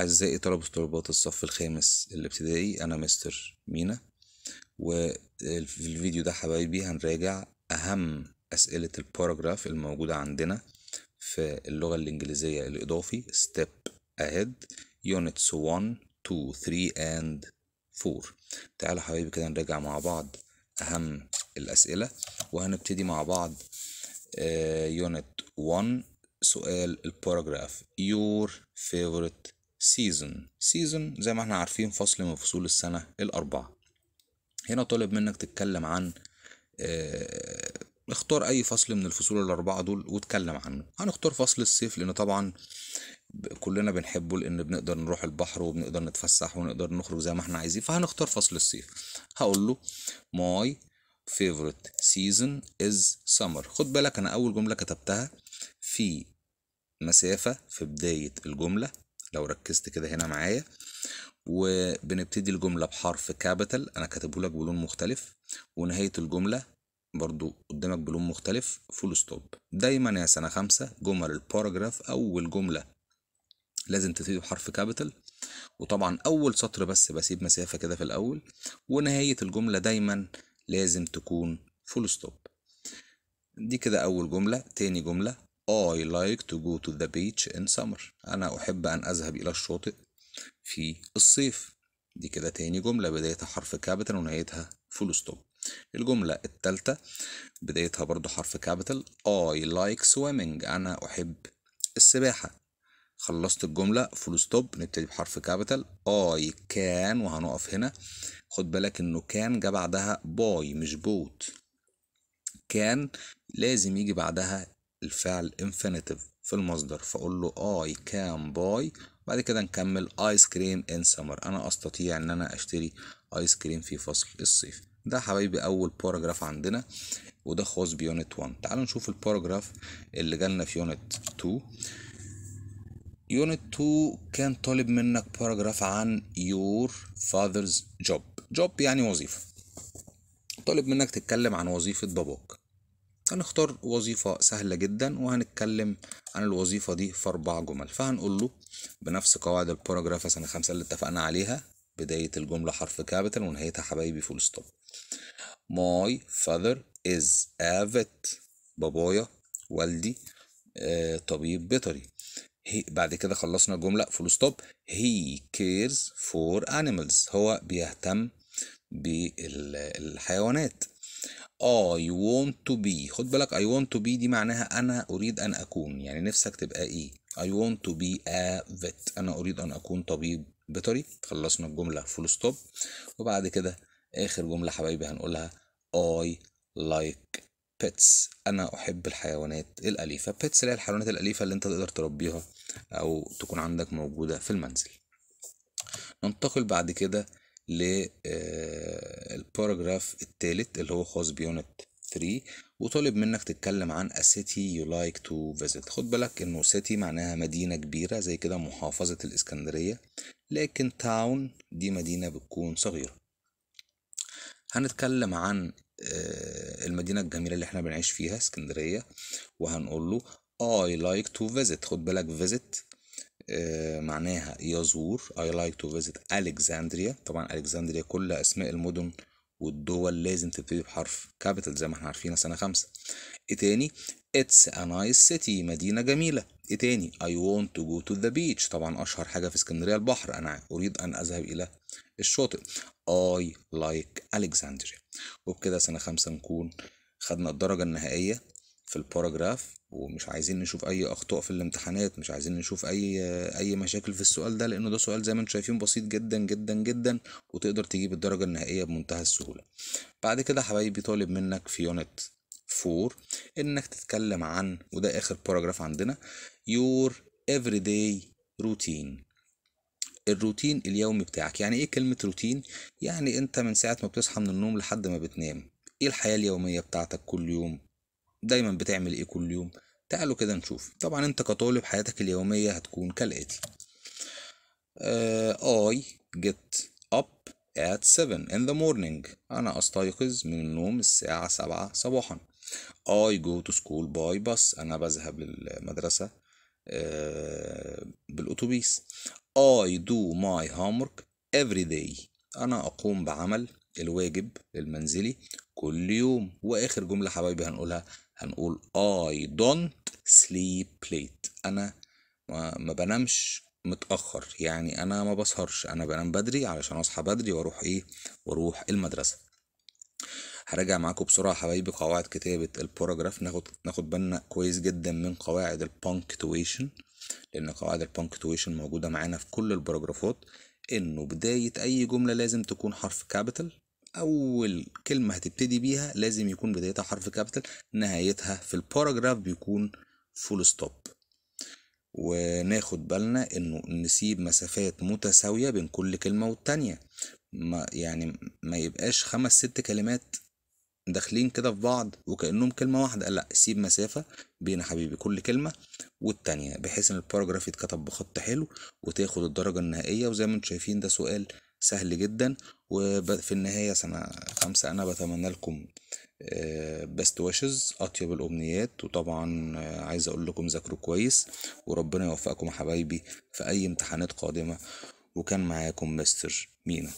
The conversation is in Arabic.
أعزائي طلبة طلبات الصف الخامس الابتدائي أنا مستر مينا وفي الفيديو ده حبايبي هنراجع أهم أسئلة الباراجراف الموجودة عندنا في اللغة الإنجليزية الإضافي step ahead units 1 2 3 and 4 تعالوا حبايبي كده نراجع مع بعض أهم الأسئلة وهنبتدي مع بعض يونت uh, 1 سؤال الباراجراف your favorite سيزون سيزون زي ما احنا عارفين فصل من فصول السنة الأربعة هنا طالب منك تتكلم عن اه اختار أي فصل من الفصول الأربعة دول واتكلم عنه هنختار فصل الصيف لأن طبعا كلنا بنحبه لأن بنقدر نروح البحر وبنقدر نتفسح ونقدر نخرج زي ما احنا عايزين فهنختار فصل الصيف هقول له ماي favorite season is summer خد بالك أنا أول جملة كتبتها في مسافة في بداية الجملة لو ركزت كده هنا معايا وبنبتدي الجملة بحرف كابيتال أنا كاتبه لك بلون مختلف ونهاية الجملة برضو قدامك بلون مختلف فول ستوب دايما يا سنة خمسة جمل الباراجراف أول جملة لازم تبتدي بحرف كابيتال وطبعا أول سطر بس بسيب مسافة كده في الأول ونهاية الجملة دايما لازم تكون فول ستوب دي كده أول جملة تاني جملة I like to go to the beach in summer أنا أحب أن أذهب إلى الشاطئ في الصيف دي كده تاني جملة بدايتها حرف كابيتال ونهايتها فول ستوب الجملة التالتة بدايتها برضو حرف كابيتال I like swimming أنا أحب السباحة خلصت الجملة فول ستوب نبتدي بحرف كابيتال I can وهنقف هنا خد بالك إنه كان جه بعدها باي مش بوت كان لازم يجي بعدها الفعل infinitive في المصدر فأقول له I can buy بعد كده نكمل آيس كريم in summer أنا أستطيع إن أنا أشتري آيس كريم في فصل الصيف ده حبايبي أول باراجراف عندنا وده خاص بيونت 1 تعالوا نشوف الباراجراف اللي جالنا في يونت 2 يونت 2 كان طالب منك باراجراف عن your father's job job يعني وظيفة طالب منك تتكلم عن وظيفة باباك هنختار وظيفة سهلة جدا وهنتكلم عن الوظيفة دي في أربع جمل فهنقول له بنفس قواعد الباراجراف سنة خمسة اللي اتفقنا عليها بداية الجملة حرف كابيتال ونهايتها حبايبي فول ستوب ماي فاذر از افت بابايا والدي آه، طبيب بيطري بعد كده خلصنا الجملة فول ستوب هي كيرز فور animals هو بيهتم بالحيوانات I آه، want to be خد بالك I want to be دي معناها أنا أريد أن أكون يعني نفسك تبقى إيه I want to be a vet أنا أريد أن أكون طبيب بيطري خلصنا الجملة فول ستوب وبعد كده آخر جملة حبايبي هنقولها I like pets أنا أحب الحيوانات الأليفة pets اللي هي الحيوانات الأليفة اللي أنت تقدر تربيها أو تكون عندك موجودة في المنزل ننتقل بعد كده للباراجراف آه، الثالث اللي هو خاص بيونت 3 وطالب منك تتكلم عن a city you like to visit خد بالك انه city معناها مدينة كبيرة زي كده محافظة الاسكندرية لكن town دي مدينة بتكون صغيرة هنتكلم عن آه، المدينة الجميلة اللي احنا بنعيش فيها اسكندرية وهنقول له I like to visit خد بالك visit آه، معناها يزور I like to visit Alexandria طبعا Alexandria كل أسماء المدن والدول لازم تبتدي بحرف كابيتال زي ما احنا عارفين سنة خمسة ايه تاني It's a nice city مدينة جميلة ايه تاني I want to go to the beach طبعا أشهر حاجة في اسكندرية البحر أنا أريد أن أذهب إلى الشاطئ I like Alexandria وبكده سنة خمسة نكون خدنا الدرجة النهائية في الباراجراف ومش عايزين نشوف اي اخطاء في الامتحانات مش عايزين نشوف اي اي مشاكل في السؤال ده لانه ده سؤال زي ما انتم شايفين بسيط جدا جدا جدا وتقدر تجيب الدرجه النهائيه بمنتهى السهوله بعد كده حبايبي طالب منك في يونت 4 انك تتكلم عن وده اخر باراجراف عندنا يور everyday روتين الروتين اليومي بتاعك يعني ايه كلمه روتين يعني انت من ساعه ما بتصحى من النوم لحد ما بتنام ايه الحياه اليوميه بتاعتك كل يوم دايما بتعمل ايه كل يوم تعالوا كده نشوف طبعا انت كطالب حياتك اليومية هتكون كالآتي uh, I get up at 7 in the morning أنا أستيقظ من النوم الساعة 7 صباحا I go to school by bus أنا بذهب للمدرسة آه، بالأتوبيس I do my homework every day أنا أقوم بعمل الواجب المنزلي كل يوم واخر جمله حبايبي هنقولها هنقول I don't sleep late أنا ما بنامش متأخر يعني أنا ما بسهرش أنا بنام بدري علشان أصحى بدري وأروح إيه وأروح المدرسة هرجع معاكم بسرعة حبايبي قواعد كتابة الباراجراف ناخد ناخد بالنا كويس جدا من قواعد البانكتويشن لأن قواعد البانكتويشن موجودة معانا في كل الباراجرافات إنه بداية أي جملة لازم تكون حرف كابيتال اول كلمه هتبتدي بيها لازم يكون بدايتها حرف كابيتال نهايتها في الباراجراف بيكون فول ستوب وناخد بالنا انه نسيب مسافات متساويه بين كل كلمه والتانيه ما يعني ما يبقاش خمس ست كلمات داخلين كده في بعض وكانهم كلمه واحده لا سيب مسافه بين حبيبي كل كلمه والتانيه بحيث ان الباراجراف يتكتب بخط حلو وتاخد الدرجه النهائيه وزي ما انتم شايفين ده سؤال سهل جدا وفي النهاية سنة خمسة أنا بتمنى لكم بست آه، واشز أطيب الأمنيات وطبعا آه، عايز أقول لكم ذاكروا كويس وربنا يوفقكم يا حبايبي في أي امتحانات قادمة وكان معاكم مستر مينا